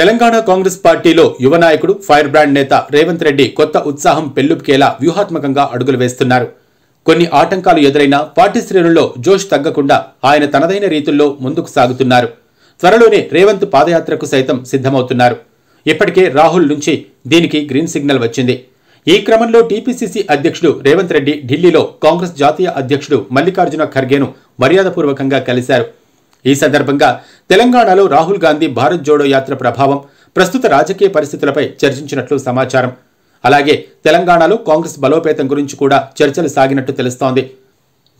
తెలంగాణ కాంగ్రెస్ పార్టీలో యువ నాయకుడు ఫైర్ బ్రాండ్ నేత రేవంత్ రెడ్డి కొత్త ఉత్సాహం పెళ్లుపుకేలా వ్యూహాత్మకంగా అడుగులు వేస్తున్నారు కొన్ని ఆటంకాలు ఎదురైనా పార్టీ శ్రేణుల్లో జోష్ తగ్గకుండా ఆయన తనదైన రీతుల్లో ముందుకు సాగుతున్నారు త్వరలోనే రేవంత్ పాదయాత్రకు సైతం సిద్ధమవుతున్నారు ఇప్పటికే రాహుల్ నుంచి దీనికి గ్రీన్ సిగ్నల్ వచ్చింది ఈ క్రమంలో టీపీసీసీ అధ్యక్షుడు రేవంత్ రెడ్డి ఢిల్లీలో కాంగ్రెస్ జాతీయ అధ్యక్షుడు మల్లికార్జున ఖర్గేను మర్యాదపూర్వకంగా కలిశారు ఈ సందర్భంగా తెలంగాణలో రాహుల్ గాంధీ భారత్ జోడో యాత్ర ప్రభావం ప్రస్తుత రాజకీయ పరిస్థితులపై చర్చించినట్లు సమాచారం అలాగే తెలంగాణలో కాంగ్రెస్ బలోపేతం గురించి కూడా చర్చలు సాగినట్టు తెలుస్తోంది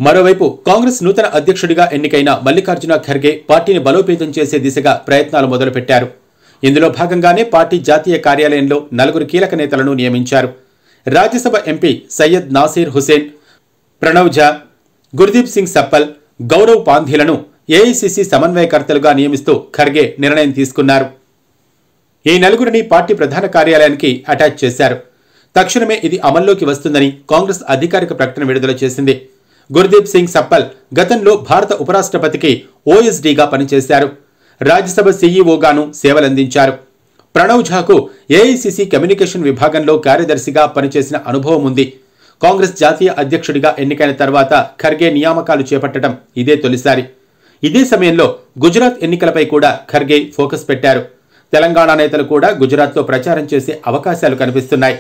మరోవైపు కాంగ్రెస్ నూతన అధ్యక్షుడిగా ఎన్నికైన మల్లికార్జున ఖర్గే పార్టీని బలోపేతం చేసే దిశగా ప్రయత్నాలు మొదలుపెట్టారు ఇందులో భాగంగానే పార్టీ జాతీయ కార్యాలయంలో నలుగురు కీలక నేతలను నియమించారు రాజ్యసభ ఎంపీ సయ్యద్ నాసీర్ హుసేన్ ప్రణవ్ ఝా గుర్దీప్ సింగ్ సప్పల్ గౌరవ్ పాంధీలను ఏఐసిసి సమన్వయకర్తలుగా నియమిస్తూ ఖర్గే నిర్ణయం తీసుకున్నారు ఈ నలుగురిని పార్టీ ప్రధాన కార్యాలయానికి అటాచ్ చేశారు తక్షణమే ఇది అమల్లోకి వస్తుందని కాంగ్రెస్ అధికారిక ప్రకటన విడుదల చేసింది గుర్దీప్ సింగ్ సప్పల్ గతంలో భారత ఉపరాష్ట్రపతికి ఓఎస్డీగా పనిచేశారు రాజ్యసభ సీఈఓగాను సేవలందించారు ప్రణవ్ ఝాకు ఏఐసిసి కమ్యూనికేషన్ విభాగంలో కార్యదర్శిగా పనిచేసిన అనుభవం ఉంది కాంగ్రెస్ జాతీయ అధ్యక్షుడిగా ఎన్నికైన తర్వాత ఖర్గే నియామకాలు చేపట్టడం ఇదే తొలిసారి ఇదే సమయంలో గుజరాత్ ఎన్నికలపై కూడా ఖర్గే ఫోకస్ పెట్టారు తెలంగాణ నేతలు కూడా గుజరాత్లో ప్రచారం చేసే అవకాశాలు కనిపిస్తున్నాయి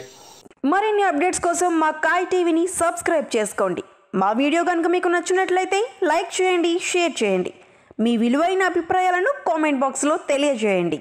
మరిన్ని అప్డేట్స్ కోసం మా కాయ్ టీవీని సబ్స్క్రైబ్ చేసుకోండి మా వీడియో కనుక మీకు నచ్చినట్లయితే లైక్ చేయండి షేర్ చేయండి మీ విలువైన అభిప్రాయాలను కామెంట్ బాక్స్లో తెలియజేయండి